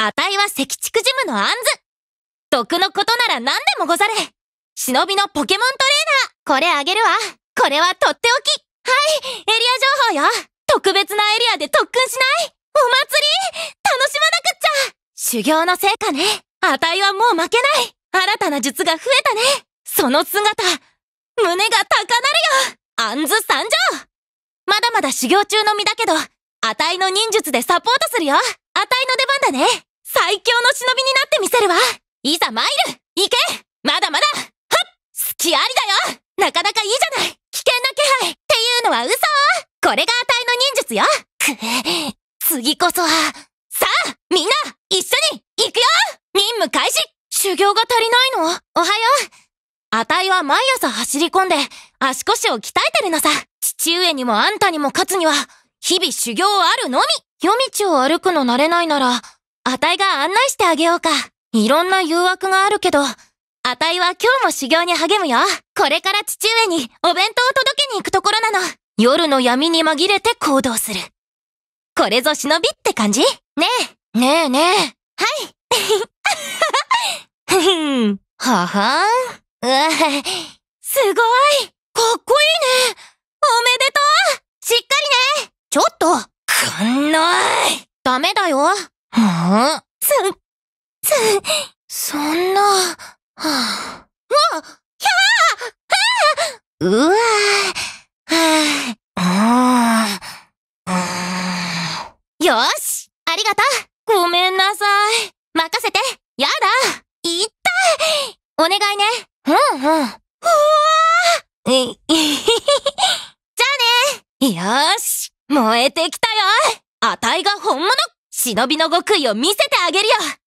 あたいは赤畜ジムのアンズ毒のことなら何でもござれ忍びのポケモントレーナーこれあげるわこれはとっておきはいエリア情報よ特別なエリアで特訓しないお祭り楽しまなくっちゃ修行の成果ねあたいはもう負けない新たな術が増えたねその姿胸が高鳴るよアンズ参上まだまだ修行中の身だけど、あたいの忍術でサポートするよあたいの出番だね最強の忍びになってみせるわいざ参る行けまだまだはっ隙ありだよなかなかいいじゃない危険な気配っていうのは嘘これがあたいの忍術よく次こそは、さあみんな一緒に行くよ任務開始修行が足りないのおはようあたいは毎朝走り込んで足腰を鍛えてるのさ父上にもあんたにも勝つには日々修行あるのみ夜道を歩くの慣れないならあたいが案内してあげようか。いろんな誘惑があるけど、あたいは今日も修行に励むよ。これから父上にお弁当を届けに行くところなの。夜の闇に紛れて行動する。これぞ忍びって感じねえ。ねえねえ。はい。ふふん。ははん。うわ、すごい。かっこいいね。おめでとうしっかりね。ちょっと。くんない。ダメだよ。はあす、す、そんな、はあ、うわひゃぁ、うわぁ、はぁ、ああ、よしありがとうごめんなさい任せてやだっいお願いねうんうん。うわえ、じゃあねよし燃えてきたよあたいが本物忍びの極意を見せてあげるよ